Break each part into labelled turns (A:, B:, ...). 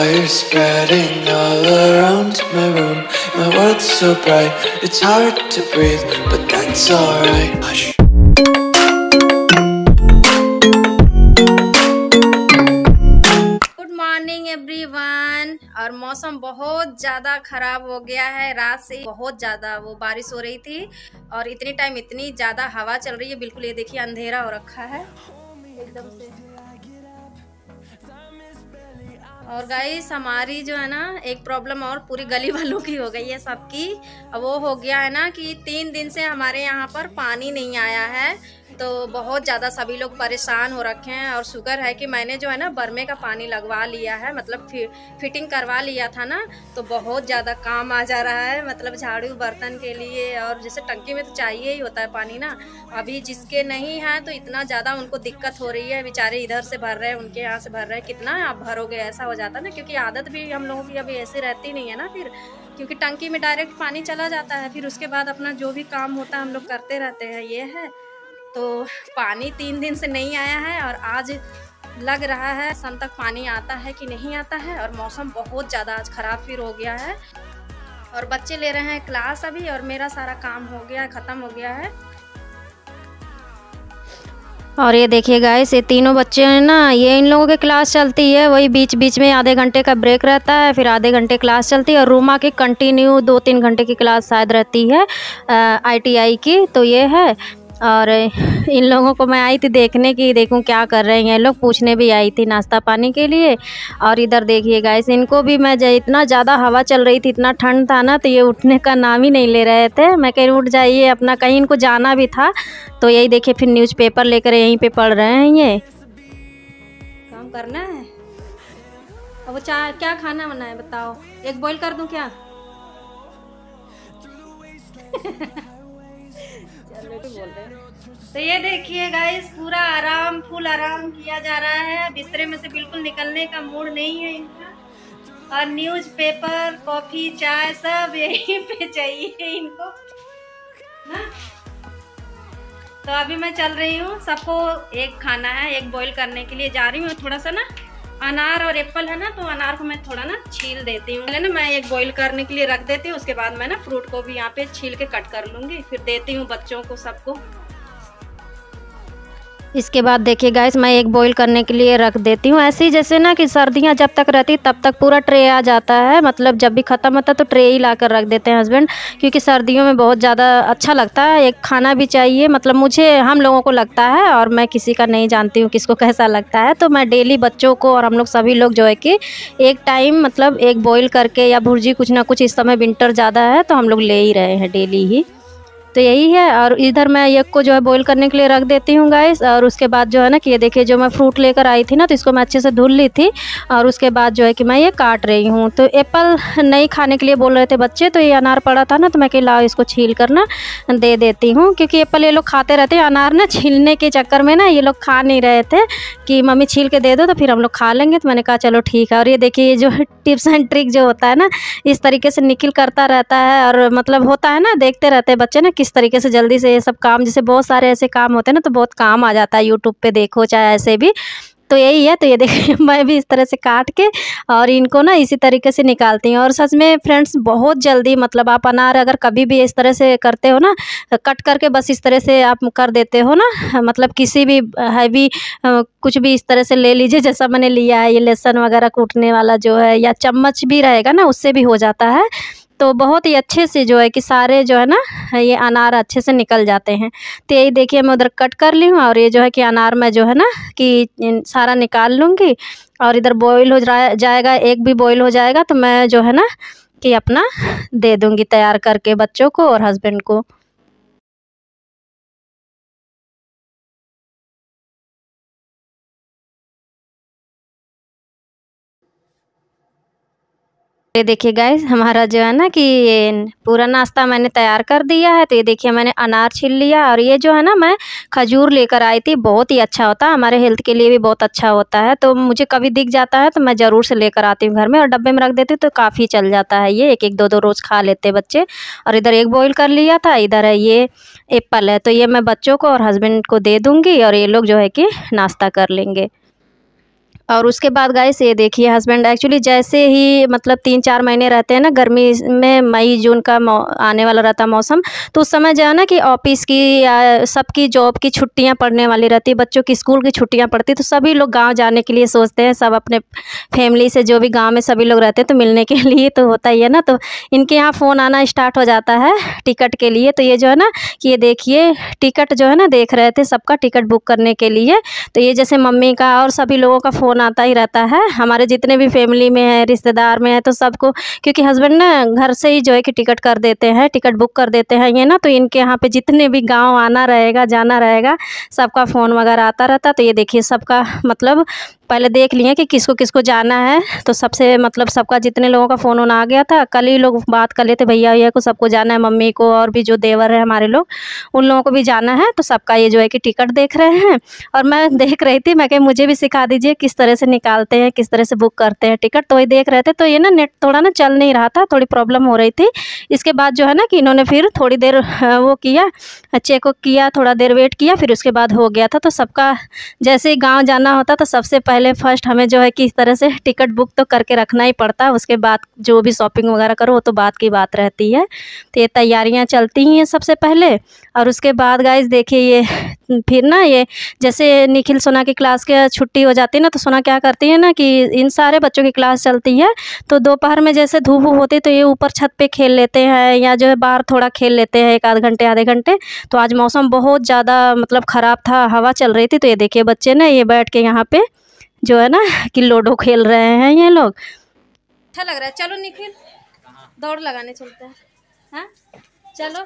A: fire spreading all around my room. My world's so bright, it's hard to breathe, but that's alright. Hush. और मौसम बहुत ज़्यादा ख़राब हो गया है रात से बहुत ज़्यादा वो बारिश हो रही थी और इतने टाइम इतनी ज़्यादा हवा चल रही है बिल्कुल ये देखिए अंधेरा हो रखा है एकदम से और गाइस हमारी जो है ना एक प्रॉब्लम और पूरी गली वालों की हो गई है सबकी वो हो गया है ना कि तीन दिन से हमारे यहाँ पर पानी नहीं आया है तो बहुत ज़्यादा सभी लोग परेशान हो रखे हैं और शुगर है कि मैंने जो है ना बर्मे का पानी लगवा लिया है मतलब फि, फिटिंग करवा लिया था ना तो बहुत ज़्यादा काम आ जा रहा है मतलब झाड़ू बर्तन के लिए और जैसे टंकी में तो चाहिए ही होता है पानी ना अभी जिसके नहीं है तो इतना ज़्यादा उनको दिक्कत हो रही है बेचारे इधर से भर रहे हैं उनके यहाँ से भर रहे हैं कितना आप भरोगे ऐसा हो जाता है ना क्योंकि आदत भी हम लोगों की अभी ऐसी रहती नहीं है ना फिर क्योंकि टंकी में डायरेक्ट पानी चला जाता है फिर उसके बाद अपना जो भी काम होता है हम लोग करते रहते हैं ये है तो पानी तीन दिन से नहीं आया है और आज लग रहा है सन तक पानी आता है कि नहीं आता है और मौसम बहुत ज़्यादा आज ख़राब फिर हो गया है और बच्चे ले रहे हैं क्लास अभी और मेरा सारा काम हो गया है ख़त्म हो गया है और ये देखिए गाइस ये तीनों बच्चे हैं ना ये इन लोगों की क्लास चलती है वही बीच बीच में आधे घंटे का ब्रेक रहता है फिर आधे घंटे क्लास चलती है और रूमा की कंटिन्यू दो तीन घंटे की क्लास शायद रहती है आईटीआई की तो ये है और इन लोगों को मैं आई थी देखने की देखूं क्या कर रहे हैं लोग पूछने भी आई थी नाश्ता पानी के लिए और इधर देखिए गाइस इनको भी मैं इतना ज़्यादा हवा चल रही थी इतना ठंड था ना तो ये उठने का नाम ही नहीं ले रहे थे मैं कहीं उठ जाइए अपना कहीं इनको जाना भी था तो यही देखिए फिर न्यूज़पेपर लेकर यहीं पर पढ़ रहे हैं ये काम करना है अब वो क्या खाना बना है बताओ एक बॉइल कर दूँ क्या तो, तो ये देखिए गाइस पूरा आराम फुल आराम किया जा रहा है बिस्तरे में से बिल्कुल निकलने का मूड नहीं है इनका और न्यूज पेपर कॉफी चाय सब यही पे चाहिए इनको हाँ? तो अभी मैं चल रही हूँ सबको एक खाना है एक बॉईल करने के लिए जा रही हूँ थोड़ा सा ना अनार और एप्पल है ना तो अनार को मैं थोड़ा ना छील देती हूँ ना मैं एक बॉईल करने के लिए रख देती हूँ उसके बाद मैं ना फ्रूट को भी यहाँ पे छील के कट कर लूंगी फिर देती हूँ बच्चों को सबको इसके बाद देखिए गैस मैं एक बॉईल करने के लिए रख देती हूँ ऐसे ही जैसे ना कि सर्दियाँ जब तक रहती तब तक पूरा ट्रे आ जाता है मतलब जब भी ख़त्म होता है तो ट्रे ही ला कर रख देते हैं हस्बैंड क्योंकि सर्दियों में बहुत ज़्यादा अच्छा लगता है एक खाना भी चाहिए मतलब मुझे हम लोगों को लगता है और मैं किसी का नहीं जानती हूँ किसको कैसा लगता है तो मैं डेली बच्चों को और हम लोग सभी लोग जो है कि एक टाइम मतलब एक बॉयल करके या भुर्जी कुछ ना कुछ इस समय विंटर ज़्यादा है तो हम लोग ले ही रहे हैं डेली ही तो यही है और इधर मैं एग को जो है बॉईल करने के लिए रख देती हूँ गाइस और उसके बाद जो है ना कि ये देखिए जो मैं फ्रूट लेकर आई थी ना तो इसको मैं अच्छे से धुल ली थी और उसके बाद जो है कि मैं ये काट रही हूँ तो एप्पल नहीं खाने के लिए बोल रहे थे बच्चे तो ये अनार पड़ा था ना तो मैं कि लाओ इसको छील कर ना दे देती हूँ क्योंकि एप्पल ये लोग खाते रहते हैं अनार ना छीलने के चक्कर में ना ये लोग खा नहीं रहे थे कि मम्मी छील के दे दो तो फिर हम लोग खा लेंगे तो मैंने कहा चलो ठीक है और ये देखिए ये जो टिप्स एंड ट्रिक जो होता है ना इस तरीके से निकल करता रहता है और मतलब होता है ना देखते रहते हैं बच्चे ना किस तरीके से जल्दी से ये सब काम जैसे बहुत सारे ऐसे काम होते हैं ना तो बहुत काम आ जाता है यूट्यूब पे देखो चाहे ऐसे भी तो यही है तो ये देखिए मैं भी इस तरह से काट के और इनको ना इसी तरीके से निकालती हूँ और सच में फ्रेंड्स बहुत जल्दी मतलब आप अनार अगर कभी भी इस तरह से करते हो ना कट करके बस इस तरह से आप कर देते हो ना मतलब किसी भी हैवी कुछ भी इस तरह से ले लीजिए जैसा मैंने लिया है ये लहसुन वगैरह कूटने वाला जो है या चम्मच भी रहेगा ना उससे भी हो जाता है तो बहुत ही अच्छे से जो है कि सारे जो है ना ये अनार अच्छे से निकल जाते हैं तो यही देखिए मैं उधर कट कर ली हूँ और ये जो है कि अनार मैं जो है ना कि सारा निकाल लूँगी और इधर बॉयल हो जाएगा एक भी बॉयल हो जाएगा तो मैं जो है ना कि अपना दे दूँगी तैयार करके बच्चों को और हस्बैंड को ये देखिए गैस हमारा जो है ना कि ये पूरा नाश्ता मैंने तैयार कर दिया है तो ये देखिए मैंने अनार छील लिया और ये जो है ना मैं खजूर लेकर आई थी बहुत ही अच्छा होता है हमारे हेल्थ के लिए भी बहुत अच्छा होता है तो मुझे कभी दिख जाता है तो मैं ज़रूर से लेकर आती हूँ घर में और डब्बे में रख देती हूँ तो काफ़ी चल जाता है ये एक एक दो दो रोज़ खा लेते बच्चे और इधर एक बॉयल कर लिया था इधर है ये एप्पल है तो ये मैं बच्चों को और हस्बैंड को दे दूँगी और ये लोग जो है कि नाश्ता कर लेंगे और उसके बाद गाइस ये देखिए हस्बैंड एक्चुअली जैसे ही मतलब तीन चार महीने रहते हैं ना गर्मी में मई जून का आने वाला रहता मौसम तो उस समय जो है ना कि ऑफिस की या सबकी जॉब की छुट्टियाँ पड़ने वाली रहती बच्चों की स्कूल की छुट्टियाँ पड़ती तो सभी लोग गाँव जाने के लिए सोचते हैं सब अपने फैमिली से जो भी गाँव में सभी लोग रहते हैं तो मिलने के लिए तो होता ही है ना तो इनके यहाँ फ़ोन आना स्टार्ट हो जाता है टिकट के लिए तो ये जो है ना कि ये देखिए टिकट जो है ना देख रहे थे सबका टिकट बुक करने के लिए तो ये जैसे मम्मी का और सभी लोगों का फ़ोन बनाता ही रहता है हमारे जितने भी फैमिली में है रिश्तेदार में है तो सबको क्योंकि हस्बैंड ना घर से ही जो है कि टिकट कर देते हैं टिकट बुक कर देते हैं ये ना तो इनके यहाँ पे जितने भी गांव आना रहेगा जाना रहेगा सबका फ़ोन वगैरह आता रहता तो ये देखिए सबका मतलब पहले देख लिए कि किसको किसको जाना है तो सबसे मतलब सबका जितने लोगों का फ़ोन होना आ गया था कल ही लोग बात कर लेते भैया भैया को सबको जाना है मम्मी को और भी जो देवर है हमारे लोग उन लोगों को भी जाना है तो सबका ये जो है कि टिकट देख रहे हैं और मैं देख रही थी मैं कह मुझे भी सिखा दीजिए किस तरह से निकालते हैं किस तरह से बुक करते हैं टिकट तो वही देख रहे थे तो ये ना नेट थोड़ा ना चल नहीं रहा था थोड़ी प्रॉब्लम हो रही थी इसके बाद जो है ना कि इन्होंने फिर थोड़ी देर हाँ, वो किया चेक किया थोड़ा देर वेट किया फिर उसके बाद हो गया था तो सबका जैसे ही गाँव जाना होता तो सबसे पहले फर्स्ट हमें जो है कि इस तरह से टिकट बुक तो करके रखना ही पड़ता है उसके बाद जो भी शॉपिंग वगैरह करो वो तो बाद की बात रहती है तो ये तैयारियाँ चलती ही हैं सबसे पहले और उसके बाद गाइज देखिए ये फिर ना ये जैसे निखिल सोना की क्लास के छुट्टी हो जाती है ना तो सोना क्या करती है ना कि इन सारे बच्चों की क्लास चलती है तो दोपहर में जैसे धूप होती है तो ये ऊपर छत पे खेल लेते हैं या जो है बाहर थोड़ा खेल लेते हैं एक आध घंटे आधे घंटे तो आज मौसम बहुत ज़्यादा मतलब ख़राब था हवा चल रही थी तो ये देखिए बच्चे ना ये बैठ के यहाँ पे जो है ना कि लोडो खेल रहे हैं ये लोग अच्छा लग रहा है चलो निखिल दौड़ लगाने चलते हैं हाँ चलो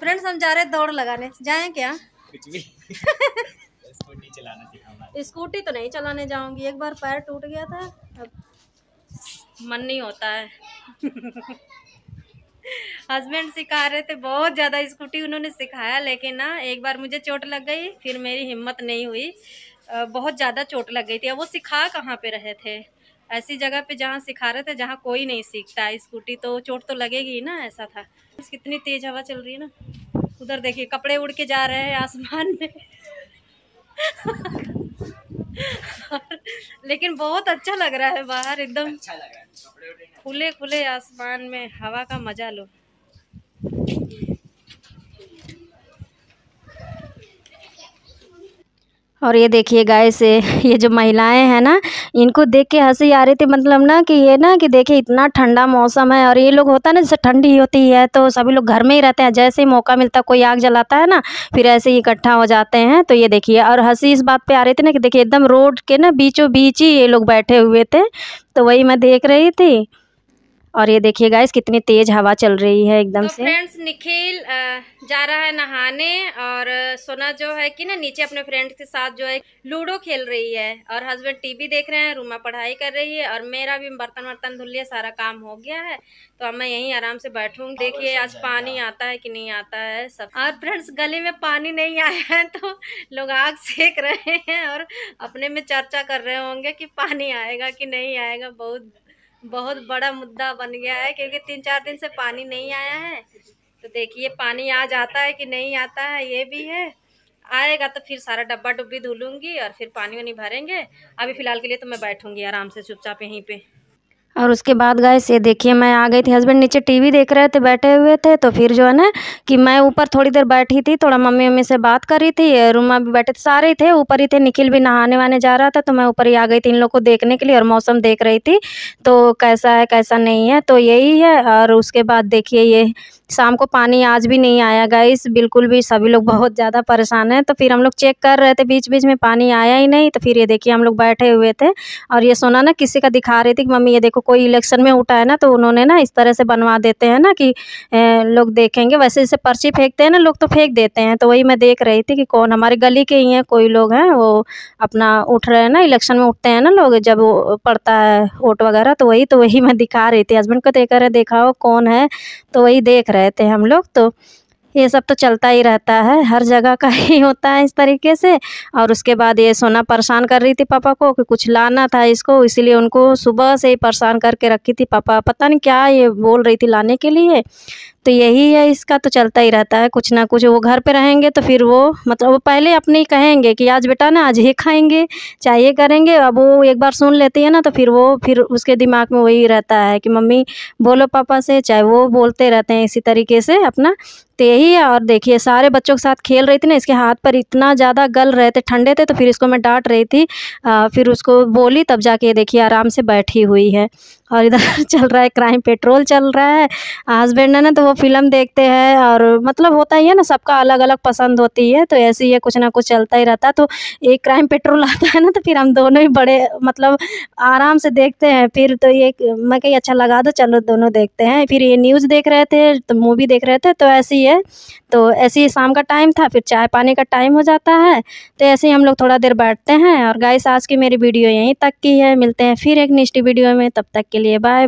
A: फ्रेंड्स हम जा रहे हैं दौड़ लगाने जाए क्या कुछ भी स्कूटी चलाना सिखाऊंगा स्कूटी तो नहीं चलाने जाऊंगी एक बार पैर टूट गया था अब मन नहीं होता है हस्बैंड सिखा रहे थे बहुत ज़्यादा स्कूटी उन्होंने सिखाया लेकिन ना एक बार मुझे चोट लग गई फिर मेरी हिम्मत नहीं हुई बहुत ज़्यादा चोट लग गई थी अब वो सिखा कहाँ पे रहे थे ऐसी जगह पे जहाँ सिखा रहे थे जहाँ कोई नहीं सीखता स्कूटी तो चोट तो लगेगी ना ऐसा था कितनी तेज़ हवा चल रही है ना उधर देखिए कपड़े उड़ के जा रहे हैं आसमान में लेकिन बहुत अच्छा लग रहा है बाहर एकदम अच्छा खुले खुले आसमान में हवा का मजा लो और ये देखिए गाय से ये जो महिलाएं हैं ना इनको देख के हंसी आ रही थी मतलब ना कि ये ना कि देखिए इतना ठंडा मौसम है और ये लोग होता है ना जैसे ठंडी होती है तो सभी लोग घर में ही रहते हैं जैसे ही मौका मिलता है कोई आग जलाता है ना फिर ऐसे ही इकट्ठा हो जाते हैं तो ये देखिए और हंसी इस बात पर आ रही थी ना कि देखिए एकदम रोड के ना बीचों बीच ही ये लोग बैठे हुए थे तो वही मैं देख रही थी और ये देखिए गाइस कितनी तेज हवा चल रही है एकदम तो से फ्रेंड्स निखिल जा रहा है नहाने और सोना जो है कि ना नीचे अपने फ्रेंड्स के साथ जो है लूडो खेल रही है और हस्बैंड टीवी देख रहे हैं रूमा पढ़ाई कर रही है और मेरा भी बर्तन वर्तन धुल लिया सारा काम हो गया है तो अब मैं यहीं आराम से बैठूंगी देखिए आज पानी आता है कि नहीं आता है सब और फ्रेंड्स गले में पानी नहीं आया है तो लोग आग सेक रहे हैं और अपने में चर्चा कर रहे होंगे कि पानी आएगा कि नहीं आएगा बहुत बहुत बड़ा मुद्दा बन गया है क्योंकि तीन चार दिन से पानी नहीं आया है तो देखिए पानी आ जाता है कि नहीं आता है ये भी है आएगा तो फिर सारा डब्बा डुब्बी धुलूंगी और फिर पानी वानी भरेंगे अभी फ़िलहाल के लिए तो मैं बैठूंगी आराम से चुपचाप यहीं पे और उसके बाद गैस ये देखिए मैं आ गई थी हस्बैंड नीचे टीवी देख रहे थे बैठे हुए थे तो फिर जो है ना कि मैं ऊपर थोड़ी देर बैठी थी थोड़ा मम्मी मम्मी से बात कर रही थी रूमा भी बैठे थे सारे ही थे ऊपर ही थे निखिल भी नहाने वाने जा रहा था तो मैं ऊपर ही आ गई थी इन लोग को देखने के लिए और मौसम देख रही थी तो कैसा है कैसा नहीं है तो यही है और उसके बाद देखिए ये शाम को पानी आज भी नहीं आया गाइस बिल्कुल भी सभी लोग बहुत ज़्यादा परेशान हैं तो फिर हम लोग चेक कर रहे थे बीच बीच में पानी आया ही नहीं तो फिर ये देखिए हम लोग बैठे हुए थे और ये सोना ना किसी का दिखा रही थी कि मम्मी ये देखो कोई इलेक्शन में उठा है ना तो उन्होंने ना इस तरह से बनवा देते हैं ना कि लोग देखेंगे वैसे जैसे पर्ची फेंकते हैं ना लोग तो फेंक देते हैं तो वही मैं देख रही थी कि कौन हमारे गली के ही हैं कोई लोग हैं वो अपना उठ रहे हैं ना इलेक्शन में उठते हैं ना लोग जब पड़ता है वोट वगैरह तो वही तो वही मैं दिखा रही थी हस्बैंड को देख रहे देखा हो कौन है तो वही देख रहे गए थे हम लोग तो ये सब तो चलता ही रहता है हर जगह का ही होता है इस तरीके से और उसके बाद ये सोना परेशान कर रही थी पापा को कि कुछ लाना था इसको इसीलिए उनको सुबह से ही परेशान करके रखी थी पापा पता नहीं क्या ये बोल रही थी लाने के लिए तो यही है इसका तो चलता ही रहता है कुछ ना कुछ वो घर पे रहेंगे तो फिर वो मतलब वो पहले अपने ही कहेंगे कि आज बेटा ना आज ही खाएंगे ये करेंगे अब वो एक बार सुन लेती है ना तो फिर वो फिर उसके दिमाग में वही रहता है कि मम्मी बोलो पापा से चाहे वो बोलते रहते हैं इसी तरीके से अपना सकते ही है और देखिए सारे बच्चों के साथ खेल रही थी ना इसके हाथ पर इतना ज़्यादा गल रहे थे ठंडे थे तो फिर इसको मैं डांट रही थी आ, फिर उसको बोली तब जाके देखिए आराम से बैठी हुई है और इधर चल रहा है क्राइम पेट्रोल चल रहा है हस्बैंड है ना तो वो फिल्म देखते हैं और मतलब होता ही है ना सबका अलग अलग पसंद होती है तो ऐसे ही है कुछ ना कुछ चलता ही रहता है तो एक क्राइम पेट्रोल आता है ना तो फिर हम दोनों ही बड़े मतलब आराम से देखते हैं फिर तो ये मैं कहीं अच्छा लगा दो चलो दोनों देखते हैं फिर ये न्यूज़ देख रहे थे तो मूवी देख रहे थे तो ऐसे ही है तो ऐसे ही शाम का टाइम था फिर चाय पानी का टाइम हो जाता है तो ऐसे ही हम लोग थोड़ा देर बैठते हैं और गाइस आज की मेरी वीडियो यहीं तक की है मिलते हैं फिर एक नेक्स्ट वीडियो में तब तक के लिए बाय